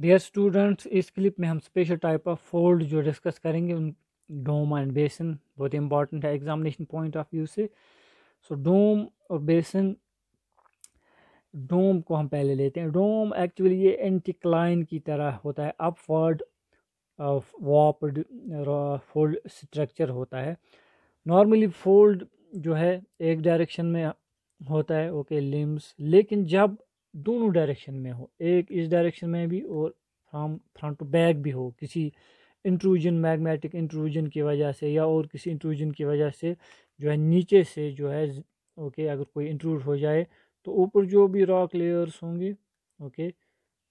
Dear students इस clip में हम स्पेशल टाइप ऑफ फोल्ड जो डिस्कस करेंगे उन डोम एंड बेसन बहुत इंपॉर्टेंट है एग्जामिनेशन पॉइंट ऑफ व्यू से सो डोम और बेसन डोम को हम पहले लेते हैं डोम एक्चुअली ये एंटीक्लाइन की तरह होता है अपवर्ड वॉपड फोल्ड स्ट्रक्चर होता है नॉर्मली फोल्ड जो है एक डायरेक्शन में होता है ओके okay, लिम्स लेकिन जब दोनों डायरेक्शन में हो एक इस डायरेक्शन में भी और फ्राम फ्रंट टू बैक भी हो किसी इंट्रूजन मैग्नेटिक इंट्रूजन की वजह से या और किसी इंट्रूजन की वजह से जो है नीचे से जो है ओके अगर कोई इंट्रूड हो जाए तो ऊपर जो भी रॉक लेयर्स होंगे ओके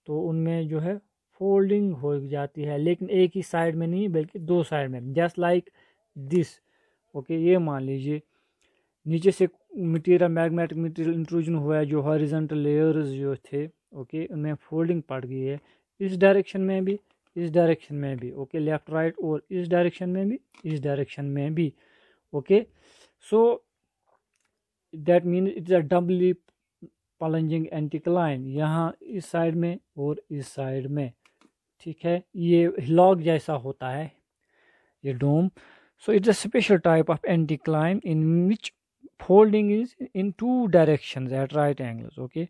तो उनमें जो है फोल्डिंग हो जाती है लेकिन एक ही साइड में नहीं बल्कि दो साइड में जस्ट लाइक दिस ओके ये मान लीजिए नीचे से मटेरियल मैग्नेटिक मटेरियल इंट्रूजन हुआ है जो हॉरिजेंटल लेयर्स जो थे ओके उनमें फोल्डिंग पड़ गई है इस डायरेक्शन में भी इस डायरेक्शन में भी ओके लेफ़्ट राइट और इस डायरेक्शन में भी इस डायरेक्शन में भी okay so that mean it's a doubly plunging anticline यहाँ इस साइड में और इस साइड में ठीक है ये लॉग जैसा होता है ये dome so it's a special type of anticline in which folding is in two direction at right angles okay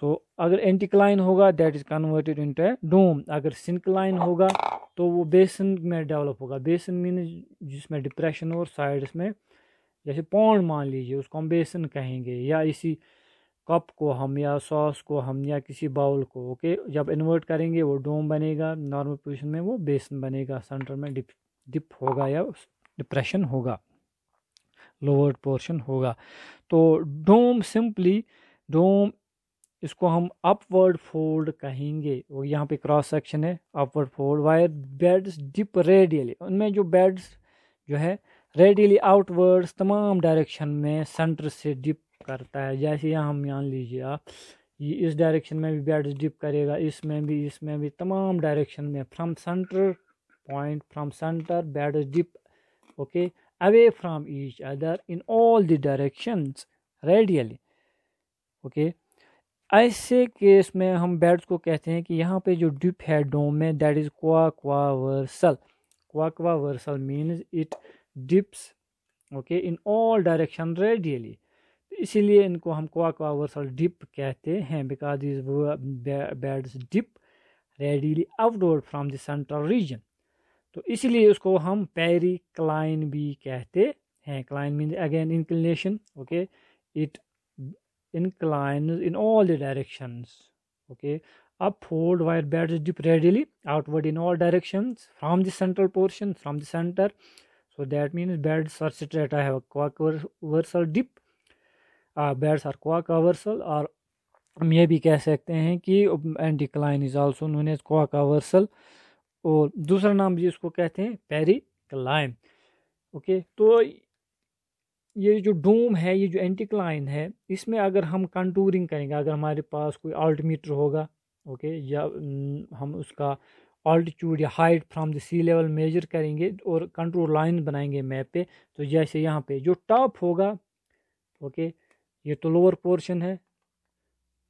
so अगर एंटीक्लाइन होगा that is converted into dome अगर सिंक्लाइन होगा तो वो बेसन में डेवलप होगा बेसन मीन जिसमें डिप्रेशन और साइड्स में जैसे पौंड मान लीजिए उसको हम बेसन कहेंगे या इसी कप को हम या सॉस को हम या किसी बाउल को ओके जब इन्वर्ट करेंगे वो डोम बनेगा नॉर्मल पोजिशन में वो बेसन बनेगा सेंटर में डिप डिप होगा या डिप्रेशन होगा लोअर्ड पोर्शन होगा तो डोम सिंपली डोम इसको हम अपवर्ड फोल्ड कहेंगे और यहाँ पे क्रॉस सेक्शन है upward fold where beds dip radially उनमें जो बेड्स जो है रेडियली आउटवर्ड्स तमाम डायरेक्शन में सेंटर से डिप करता है जैसे यहाँ हम यहाँ लीजिए आप ये इस डायरेक्शन में भी बेड्स डिप करेगा इसमें भी इसमें भी तमाम डायरेक्शन में from centre point from centre beds dip okay okay? away from each other in all the directions radially okay ऐसे केस में हम बेड्स को कहते हैं कि यहाँ पे जो डिप है डोम में that is quaquaversal quaquaversal means it dips okay in all direction radially इसीलिए इनको हम क्वाक्वावर्सल डिप कहते हैं because these beds dip radially outward from the central region तो इसलिए उसको हम पेरी क्लाइन भी कहते हैं cline mean again inclination okay it incline in all the directions okay अब fold where beds dip radially outward in all directions from the central portion from the centre so that means beds are सिट्रेट आई हैवर्सल dip beds are quaquaversal और हम ये भी कह सकते हैं कि and decline is also known as quaquaversal और दूसरा नाम भी इसको कहते हैं पेरी क्लाइन ओके तो ये जो डोम है ये जो एंटी क्लाइन है इसमें अगर हम कंटूरिंग करेंगे अगर हमारे पास कोई मीटर होगा ओके या हम उसका ऑल्टीट्यूड या height from the sea level measure करेंगे और कंट्रोल लाइन बनाएंगे मैप पे तो जैसे यहाँ पे जो टॉप होगा ओके ये तो लोअर पोर्शन है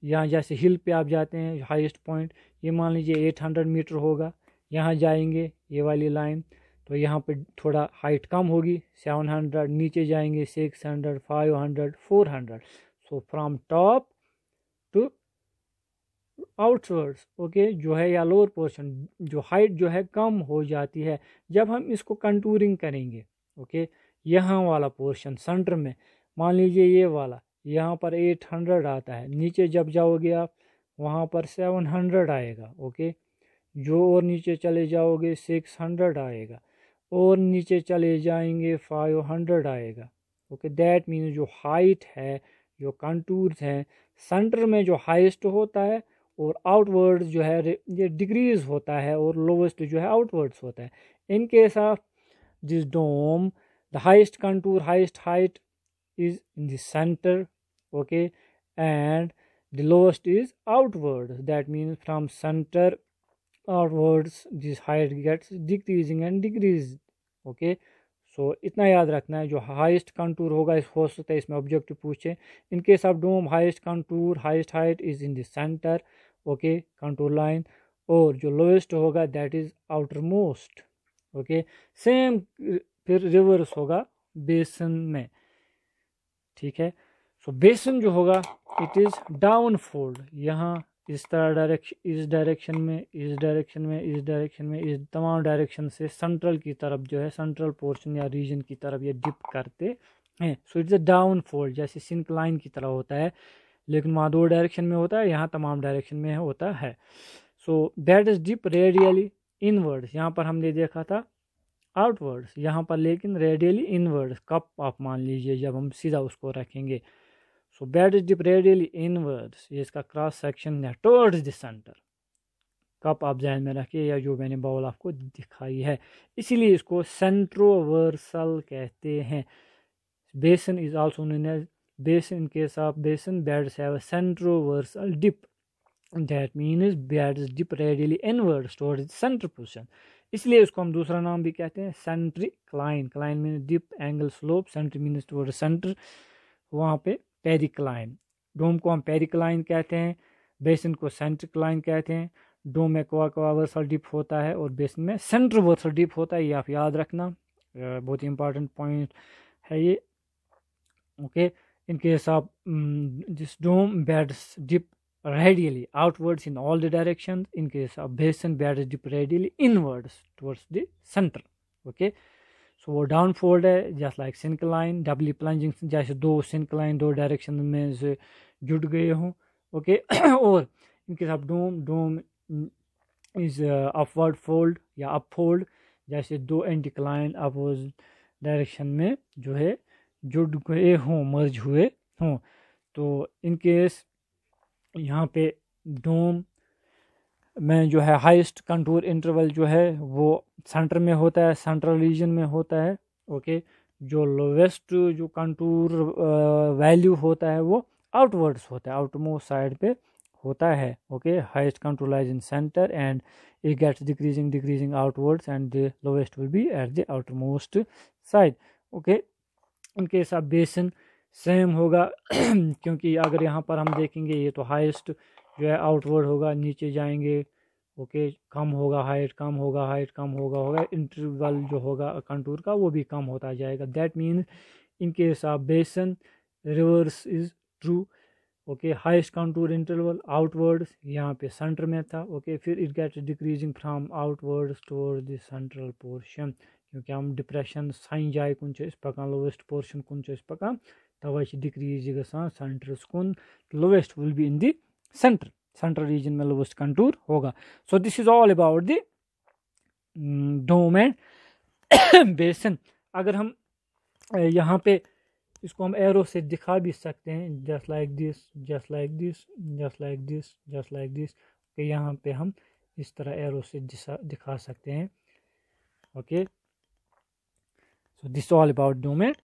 यहाँ जैसे हिल पे आप जाते हैं हाईएस्ट पॉइंट ये मान लीजिए 800 मीटर होगा यहाँ जाएंगे ये वाली लाइन तो यहाँ पे थोड़ा हाइट कम होगी सेवन हंड्रेड नीचे जाएंगे six hundred five hundred four hundred so from top to outwards okay जो है या लोअर पोर्शन जो हाइट जो है कम हो जाती है जब हम इसको कंटूरिंग करेंगे ओके यहाँ वाला पोर्शन सेंटर में मान लीजिए ये वाला यहाँ पर एट हंड्रेड आता है नीचे जब जाओगे आप वहाँ पर सेवन हंड्रेड आएगा ओके जो और नीचे चले जाओगे सिक्स हंड्रेड आएगा और नीचे चले जाएंगे फाइव हंड्रेड आएगा ओके दैट मीन्स जो हाइट है जो कंटूर्स हैं सेंटर में जो हाइस्ट होता है और आउटवर्ड्स जो है ये डिग्रीज होता है और लोवेस्ट जो है आउटवर्ड्स होता है in case of this dome the highest contour highest height is in centre okay and the lowest is outward that means from centre outwards this height gets decreasing and decrease okay so इतना याद रखना है जो heist contour होगा इस हो सकता है इसमें ऑब्जेक्टिव पूछे in case of dome highest contour highest height is in centre okay contour line और जो लोएस्ट होगा that is outermost okay same फिर रिवर्स होगा बेसन में ठीक है सो so, बेसन जो होगा इट इज़ डाउन फोल्ड यहाँ इस तरह डायरेक्शन इस डायरेक्शन में इस डायरेक्शन में इस डायरेक्शन में इस तमाम डायरेक्शन से सेंट्रल की तरफ जो है सेंट्रल पोर्शन या रीजन की तरफ ये डिप करते हैं so it's a down fold जैसे सिंक लाइन की तरह होता है लेकिन वहाँ दो डायरेक्शन में होता है यहाँ तमाम डायरेक्शन में होता है so that is dip radially inwards यहाँ पर हमने देखा था आउटवर्ड्स यहाँ पर लेकिन रेडियली इनवर्ड्स कप आप मान लीजिए जब हम सीधा उसको रखेंगे so bed is dip radially inwards. ये इसका क्रॉस सेक्शन है टुवर्ड्स द सेंटर कप आप जहन में रखिए या जो मैंने बाउल आपको दिखाई है इसीलिए इसको सेंट्रोवर्सल कहते हैं बेसन is also known as basin in case of basin beds have centroversal dip that means beds dip radially inwards towards the centre position इसलिए इसको हम दूसरा नाम भी कहते हैं centrocline cline mean dip angle slope centri mean toward centre वहाँ पे पेरिक्लाइन डोम को हम पेरिक्लाइन कहते हैं बेसन को सेंट्रिकलाइन कहते हैं डोम में कोआ कोआ वर्सल डिप होता है और बेसन में सेंट्र वर्सल डिप होता है ये आप याद रखना बहुत ही इंपॉर्टेंट पॉइंट है ये ओके इनके हिसाब this dome beds dip radially outwards in all the direction इनके case basin basin dip radially inwards radially the centre okay okay so वो डाउन फोल्ड है just like syncline doubly plunging जैसे दो सिनकलाइन दो डायरेक्शन में से जुट गए हों ओके और इनके साथ dome dome is upward fold या अप फोल्ड जैसे दो एंटी क्लाइन अपोज डायरेक्शन में जो है जुट गए हों मर्ज हुए हों तो इनकेस यहाँ पे डोम में जो है हाईएस्ट कंटूर इंटरवल जो है वो सेंटर में होता है सेंट्रल रीजन में होता है ओके जो लोवेस्ट जो कंटूर वैल्यू uh, होता है वो आउटवर्ड्स होता है आउटमोस्ट साइड पे होता है okay highest contour lies in centre and it gets decreasing decreasing outwards and the lowest will be at the outmost side okay उनके case बेसन सेम होगा क्योंकि अगर यहाँ पर हम देखेंगे ये तो हाईएस्ट जो है आउटवर्ड होगा नीचे जाएंगे ओके कम होगा हाइट कम होगा हाइट कम होगा होगा इंटरवल जो होगा कंटूर का वो भी कम होता जाएगा that mean in case of basin reverse is true okay highest contour interval outwards यहाँ पे सेंटर में था ओके okay, फिर it gets decreasing from outwards toward the central portion क्योंकि हम डिप्रेशन साइन जाए कुन पकान लोवेस्ट पोर्शन कुन पकान तवे डिक्रीज ग सेंटरस कुन lowest will be in the centre central region में लोवेस्ट कंटूर होगा so this is all about the dome and basin अगर हम यहाँ पे इसको हम एरो से दिखा भी सकते हैं just like this just like this just like this just like this okay यहाँ पे हम इस तरह एरो से दिखा सकते हैं okay so this all about domain